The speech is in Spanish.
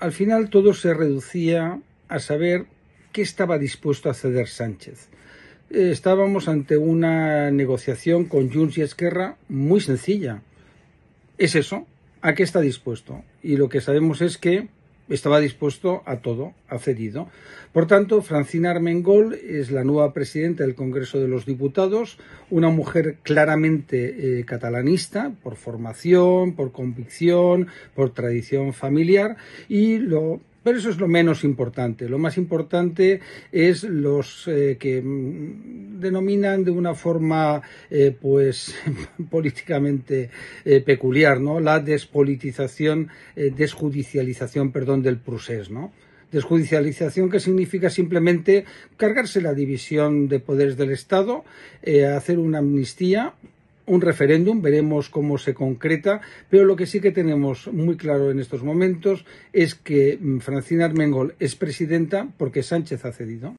Al final todo se reducía a saber qué estaba dispuesto a ceder Sánchez. Eh, estábamos ante una negociación con Junts y Esquerra muy sencilla. Es eso, ¿a qué está dispuesto? Y lo que sabemos es que estaba dispuesto a todo, ha cedido. Por tanto, Francina Armengol es la nueva presidenta del Congreso de los Diputados, una mujer claramente eh, catalanista, por formación, por convicción, por tradición familiar, y lo pero eso es lo menos importante. Lo más importante es los eh, que mm, denominan de una forma, eh, pues, políticamente eh, peculiar, La despolitización, desjudicialización, perdón, del procés, desjudicialización que significa simplemente cargarse la división de poderes del Estado, hacer una amnistía un referéndum, veremos cómo se concreta, pero lo que sí que tenemos muy claro en estos momentos es que mm, Francina Armengol es presidenta porque Sánchez ha cedido.